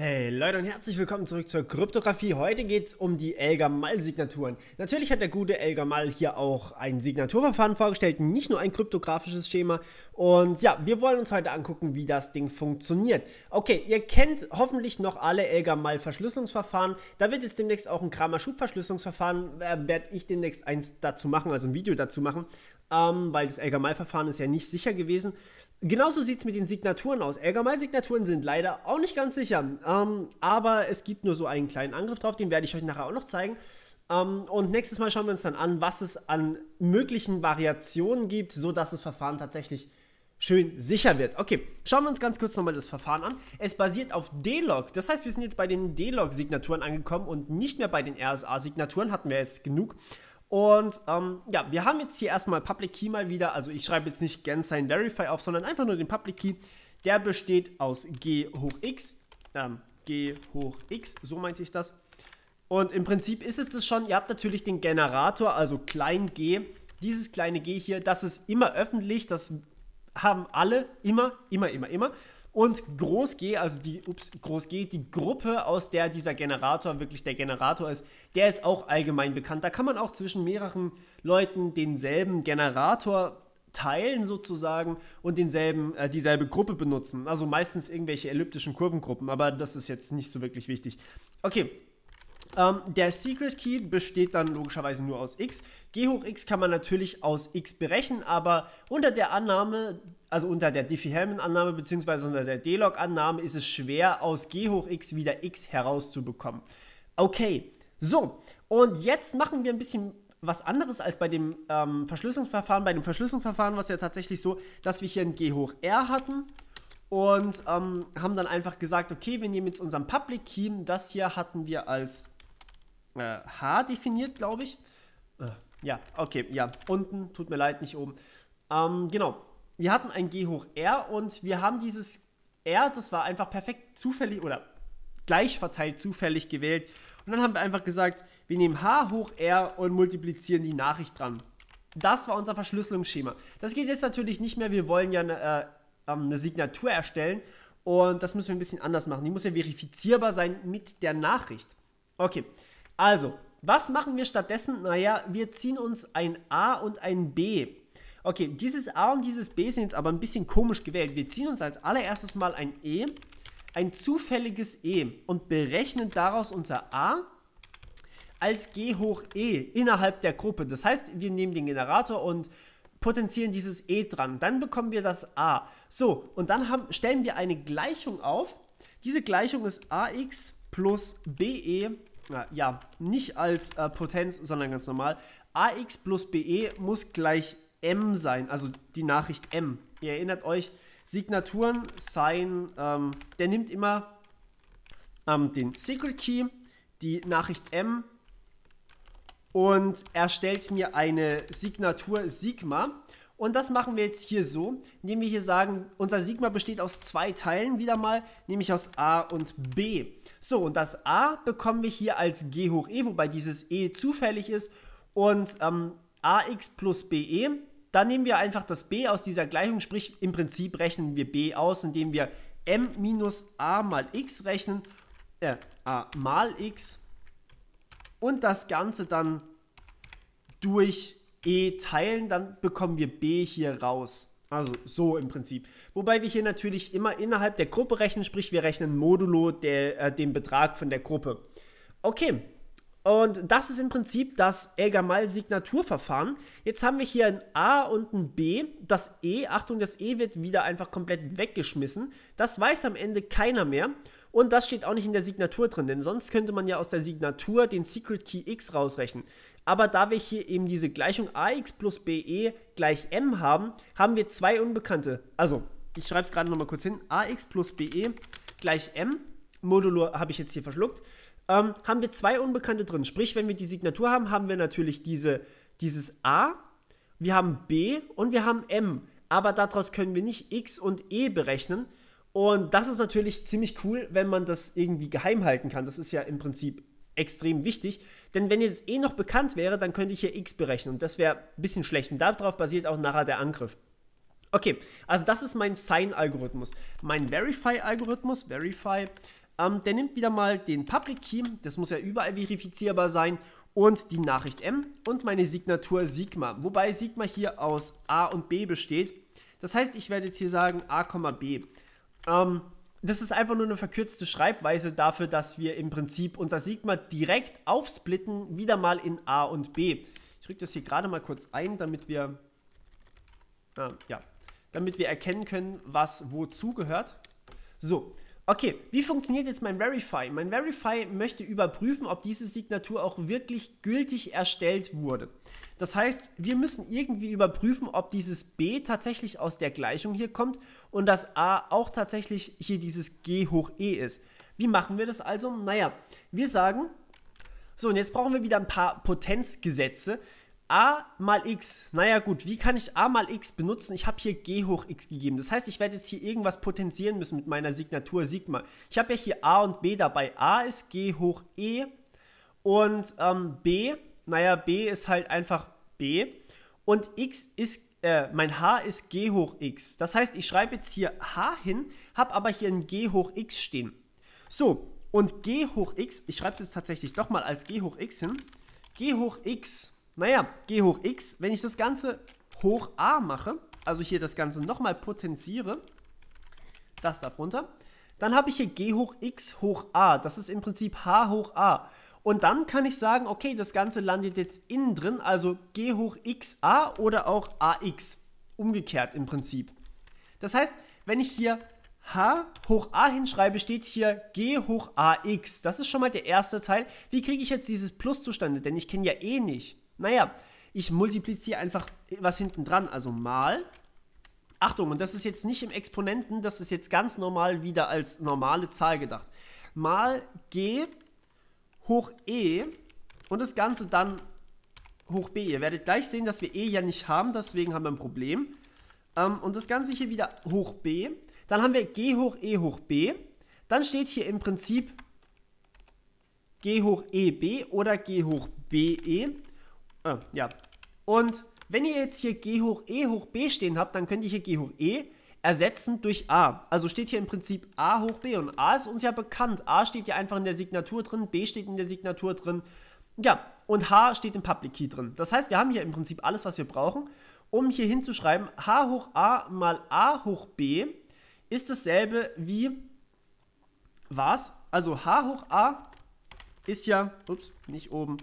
Hey Leute und herzlich willkommen zurück zur Kryptographie. Heute geht es um die Elgamal-Signaturen. Natürlich hat der gute Elgamal hier auch ein Signaturverfahren vorgestellt, nicht nur ein kryptografisches Schema. Und ja, wir wollen uns heute angucken, wie das Ding funktioniert. Okay, ihr kennt hoffentlich noch alle Elgamal-Verschlüsselungsverfahren. Da wird es demnächst auch ein Kramer-Schub-Verschlüsselungsverfahren, äh, werde ich demnächst eins dazu machen, also ein Video dazu machen, ähm, weil das Elgamal-Verfahren ist ja nicht sicher gewesen. Genauso sieht es mit den Signaturen aus. Elgamal-Signaturen sind leider auch nicht ganz sicher. Ähm, aber es gibt nur so einen kleinen Angriff drauf, den werde ich euch nachher auch noch zeigen. Ähm, und nächstes Mal schauen wir uns dann an, was es an möglichen Variationen gibt, sodass das Verfahren tatsächlich schön sicher wird. Okay, schauen wir uns ganz kurz nochmal das Verfahren an. Es basiert auf D-Log. Das heißt, wir sind jetzt bei den D-Log-Signaturen angekommen und nicht mehr bei den RSA-Signaturen. Hatten wir jetzt genug. Und ähm, ja, wir haben jetzt hier erstmal Public Key mal wieder. Also ich schreibe jetzt nicht Gensign Verify auf, sondern einfach nur den Public Key. Der besteht aus G hoch X ähm, g hoch x, so meinte ich das. Und im Prinzip ist es das schon, ihr habt natürlich den Generator, also klein g, dieses kleine g hier, das ist immer öffentlich, das haben alle immer, immer, immer, immer. Und groß G, also die, ups, groß G, die Gruppe, aus der dieser Generator wirklich der Generator ist, der ist auch allgemein bekannt. Da kann man auch zwischen mehreren Leuten denselben Generator teilen sozusagen und denselben, äh, dieselbe Gruppe benutzen. Also meistens irgendwelche elliptischen Kurvengruppen, aber das ist jetzt nicht so wirklich wichtig. Okay. Ähm, der Secret Key besteht dann logischerweise nur aus x. g hoch x kann man natürlich aus x berechnen, aber unter der Annahme, also unter der Diffie-Hellman-Annahme bzw. unter der D-Log-Annahme ist es schwer, aus g hoch x wieder x herauszubekommen. Okay, so. Und jetzt machen wir ein bisschen was anderes als bei dem ähm, Verschlüsselungsverfahren. Bei dem Verschlüsselungsverfahren war es ja tatsächlich so, dass wir hier ein G hoch R hatten und ähm, haben dann einfach gesagt, okay, wir nehmen jetzt unseren Public Key, das hier hatten wir als äh, H definiert, glaube ich. Äh, ja, okay, ja, unten, tut mir leid, nicht oben. Ähm, genau, wir hatten ein G hoch R und wir haben dieses R, das war einfach perfekt zufällig oder gleich verteilt zufällig gewählt und dann haben wir einfach gesagt, wir nehmen h hoch r und multiplizieren die Nachricht dran. Das war unser Verschlüsselungsschema. Das geht jetzt natürlich nicht mehr. Wir wollen ja eine, äh, ähm, eine Signatur erstellen. Und das müssen wir ein bisschen anders machen. Die muss ja verifizierbar sein mit der Nachricht. Okay, also, was machen wir stattdessen? Naja, wir ziehen uns ein A und ein B. Okay, dieses A und dieses B sind jetzt aber ein bisschen komisch gewählt. Wir ziehen uns als allererstes mal ein E ein zufälliges e und berechnen daraus unser a als g hoch e innerhalb der Gruppe. Das heißt, wir nehmen den Generator und potenzieren dieses e dran. Dann bekommen wir das a. So, und dann haben, stellen wir eine Gleichung auf. Diese Gleichung ist ax plus be, na, ja, nicht als äh, Potenz, sondern ganz normal. ax plus be muss gleich m sein, also die Nachricht m. Ihr erinnert euch, Signaturen sein, ähm, der nimmt immer ähm, den Secret Key, die Nachricht M und erstellt mir eine Signatur Sigma. Und das machen wir jetzt hier so, indem wir hier sagen, unser Sigma besteht aus zwei Teilen wieder mal, nämlich aus A und B. So, und das A bekommen wir hier als G hoch E, wobei dieses E zufällig ist. Und ähm, AX plus BE dann nehmen wir einfach das b aus dieser Gleichung, sprich im Prinzip rechnen wir b aus, indem wir m minus a mal x rechnen, äh, a mal x und das Ganze dann durch e teilen, dann bekommen wir b hier raus. Also so im Prinzip. Wobei wir hier natürlich immer innerhalb der Gruppe rechnen, sprich wir rechnen modulo der, äh, den Betrag von der Gruppe. Okay, und das ist im Prinzip das Elgamal-Signaturverfahren. Jetzt haben wir hier ein A und ein B. Das E, Achtung, das E wird wieder einfach komplett weggeschmissen. Das weiß am Ende keiner mehr. Und das steht auch nicht in der Signatur drin, denn sonst könnte man ja aus der Signatur den Secret Key X rausrechnen. Aber da wir hier eben diese Gleichung AX plus BE gleich M haben, haben wir zwei Unbekannte. Also, ich schreibe es gerade nochmal kurz hin. AX plus BE gleich M. Modulo habe ich jetzt hier verschluckt ähm, haben wir zwei Unbekannte drin. Sprich, wenn wir die Signatur haben, haben wir natürlich diese, dieses A, wir haben B und wir haben M. Aber daraus können wir nicht X und E berechnen. Und das ist natürlich ziemlich cool, wenn man das irgendwie geheim halten kann. Das ist ja im Prinzip extrem wichtig. Denn wenn jetzt E noch bekannt wäre, dann könnte ich hier X berechnen. Und das wäre ein bisschen schlecht. Und darauf basiert auch nachher der Angriff. Okay, also das ist mein Sign-Algorithmus. Mein Verify-Algorithmus, Verify, -Algorithmus, Verify ähm, der nimmt wieder mal den Public Key, das muss ja überall verifizierbar sein, und die Nachricht M und meine Signatur Sigma, wobei Sigma hier aus A und B besteht. Das heißt, ich werde jetzt hier sagen A, B. Ähm, das ist einfach nur eine verkürzte Schreibweise dafür, dass wir im Prinzip unser Sigma direkt aufsplitten, wieder mal in A und B. Ich rück das hier gerade mal kurz ein, damit wir, äh, ja, damit wir erkennen können, was wozu gehört. So, Okay, wie funktioniert jetzt mein Verify? Mein Verify möchte überprüfen, ob diese Signatur auch wirklich gültig erstellt wurde. Das heißt, wir müssen irgendwie überprüfen, ob dieses B tatsächlich aus der Gleichung hier kommt und das A auch tatsächlich hier dieses G hoch E ist. Wie machen wir das also? Naja, wir sagen, so und jetzt brauchen wir wieder ein paar Potenzgesetze a mal x, naja gut, wie kann ich a mal x benutzen? Ich habe hier g hoch x gegeben. Das heißt, ich werde jetzt hier irgendwas potenzieren müssen mit meiner Signatur Sigma. Ich habe ja hier a und b dabei. a ist g hoch e und ähm, b, naja, b ist halt einfach b. Und x ist, äh, mein h ist g hoch x. Das heißt, ich schreibe jetzt hier h hin, habe aber hier ein g hoch x stehen. So, und g hoch x, ich schreibe es jetzt tatsächlich doch mal als g hoch x hin. g hoch x naja, g hoch x, wenn ich das Ganze hoch a mache, also hier das Ganze nochmal potenziere, das da runter, dann habe ich hier g hoch x hoch a, das ist im Prinzip h hoch a. Und dann kann ich sagen, okay, das Ganze landet jetzt innen drin, also g hoch x a oder auch ax, umgekehrt im Prinzip. Das heißt, wenn ich hier h hoch a hinschreibe, steht hier g hoch ax. Das ist schon mal der erste Teil. Wie kriege ich jetzt dieses Plus zustande? Denn ich kenne ja eh nicht. Naja, ich multipliziere einfach äh, was hinten dran, also mal. Achtung, und das ist jetzt nicht im Exponenten, das ist jetzt ganz normal wieder als normale Zahl gedacht. Mal g hoch e und das Ganze dann hoch b. Ihr werdet gleich sehen, dass wir e ja nicht haben, deswegen haben wir ein Problem. Ähm, und das Ganze hier wieder hoch b. Dann haben wir g hoch e hoch b. Dann steht hier im Prinzip g hoch eb oder g hoch be. Äh, ja. Und wenn ihr jetzt hier G hoch E hoch B stehen habt, dann könnt ihr hier G hoch E ersetzen durch A. Also steht hier im Prinzip A hoch B und A ist uns ja bekannt. A steht ja einfach in der Signatur drin, B steht in der Signatur drin. Ja, und H steht im Public Key drin. Das heißt, wir haben hier im Prinzip alles, was wir brauchen, um hier hinzuschreiben, H hoch A mal A hoch B ist dasselbe wie was? Also H hoch A ist ja, ups, nicht oben,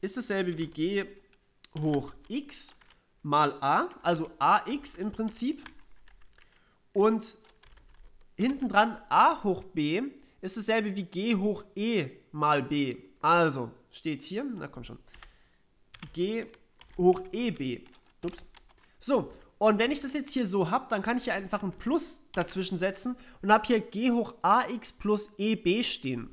ist dasselbe wie g hoch x mal a, also ax im Prinzip. Und hinten dran a hoch b ist dasselbe wie g hoch e mal b. Also steht hier, na komm schon, g hoch eb. Ups. So, und wenn ich das jetzt hier so habe, dann kann ich hier einfach ein Plus dazwischen setzen und habe hier g hoch ax plus eb stehen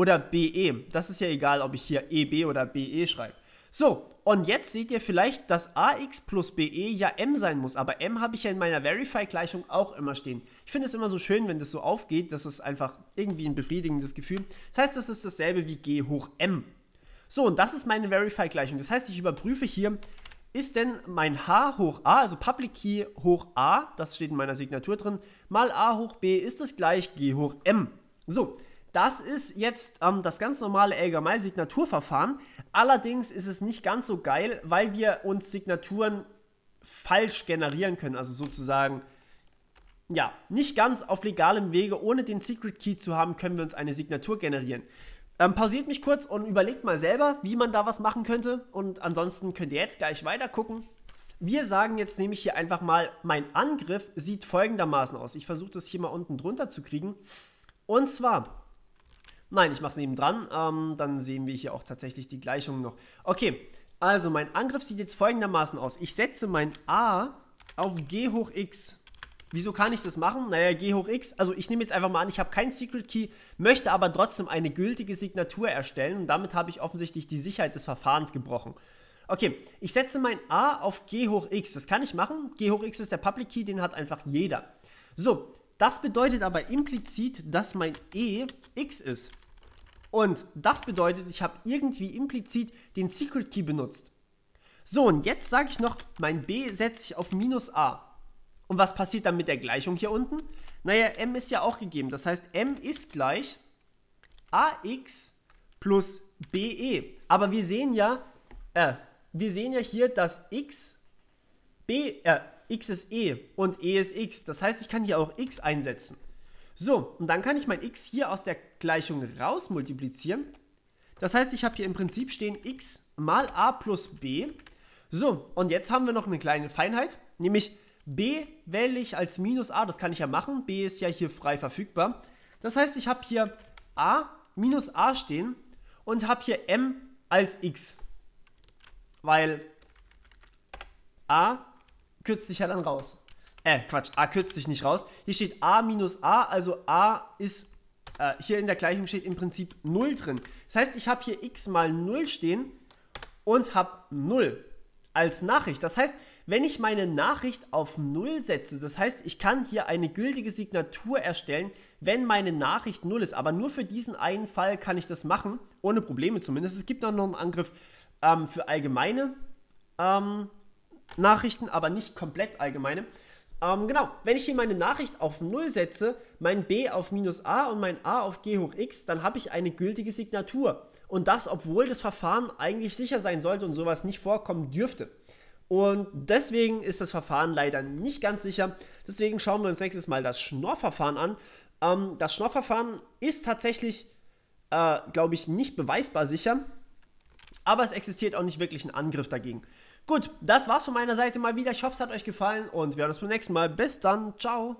oder BE. Das ist ja egal, ob ich hier EB oder BE schreibe. So, und jetzt seht ihr vielleicht, dass AX plus BE ja M sein muss, aber M habe ich ja in meiner Verify-Gleichung auch immer stehen. Ich finde es immer so schön, wenn das so aufgeht, das ist einfach irgendwie ein befriedigendes Gefühl. Das heißt, das ist dasselbe wie G hoch M. So, und das ist meine Verify-Gleichung. Das heißt, ich überprüfe hier, ist denn mein H hoch A, also Public Key hoch A, das steht in meiner Signatur drin, mal A hoch B, ist das gleich G hoch M. So, das ist jetzt ähm, das ganz normale Elgamai-Signaturverfahren. Allerdings ist es nicht ganz so geil, weil wir uns Signaturen falsch generieren können. Also sozusagen, ja, nicht ganz auf legalem Wege, ohne den Secret Key zu haben, können wir uns eine Signatur generieren. Ähm, pausiert mich kurz und überlegt mal selber, wie man da was machen könnte. Und ansonsten könnt ihr jetzt gleich weiter gucken. Wir sagen jetzt nämlich hier einfach mal, mein Angriff sieht folgendermaßen aus. Ich versuche das hier mal unten drunter zu kriegen. Und zwar Nein, ich mache es nebendran. Ähm, dann sehen wir hier auch tatsächlich die Gleichung noch. Okay, also mein Angriff sieht jetzt folgendermaßen aus. Ich setze mein A auf G hoch X. Wieso kann ich das machen? Naja, G hoch X. Also ich nehme jetzt einfach mal an, ich habe keinen Secret Key, möchte aber trotzdem eine gültige Signatur erstellen und damit habe ich offensichtlich die Sicherheit des Verfahrens gebrochen. Okay, ich setze mein A auf G hoch X. Das kann ich machen. G hoch X ist der Public Key, den hat einfach jeder. So, das bedeutet aber implizit, dass mein E X ist. Und das bedeutet, ich habe irgendwie implizit den Secret Key benutzt. So, und jetzt sage ich noch, mein b setze ich auf minus a. Und was passiert dann mit der Gleichung hier unten? Naja, m ist ja auch gegeben. Das heißt, m ist gleich ax plus be. Aber wir sehen ja, äh, wir sehen ja hier, dass x, b, äh, x ist e und e ist x. Das heißt, ich kann hier auch x einsetzen. So, und dann kann ich mein x hier aus der Gleichung raus multiplizieren. Das heißt, ich habe hier im Prinzip stehen x mal a plus b. So, und jetzt haben wir noch eine kleine Feinheit, nämlich b wähle ich als minus a, das kann ich ja machen, b ist ja hier frei verfügbar. Das heißt, ich habe hier a minus a stehen und habe hier m als x, weil a kürzt sich ja dann raus. Äh, Quatsch, a kürzt sich nicht raus. Hier steht a minus a, also a ist, äh, hier in der Gleichung steht im Prinzip 0 drin. Das heißt, ich habe hier x mal 0 stehen und habe 0 als Nachricht. Das heißt, wenn ich meine Nachricht auf 0 setze, das heißt, ich kann hier eine gültige Signatur erstellen, wenn meine Nachricht 0 ist. Aber nur für diesen einen Fall kann ich das machen, ohne Probleme zumindest. Es gibt auch noch einen Angriff ähm, für allgemeine ähm, Nachrichten, aber nicht komplett allgemeine. Ähm, genau, wenn ich hier meine Nachricht auf 0 setze, mein B auf minus A und mein A auf G hoch X, dann habe ich eine gültige Signatur. Und das, obwohl das Verfahren eigentlich sicher sein sollte und sowas nicht vorkommen dürfte. Und deswegen ist das Verfahren leider nicht ganz sicher. Deswegen schauen wir uns nächstes Mal das Schnorr-Verfahren an. Ähm, das Schnorr-Verfahren ist tatsächlich, äh, glaube ich, nicht beweisbar sicher. Aber es existiert auch nicht wirklich ein Angriff dagegen. Gut, das war's von meiner Seite mal wieder. Ich hoffe, es hat euch gefallen und wir hören uns beim nächsten Mal. Bis dann, ciao.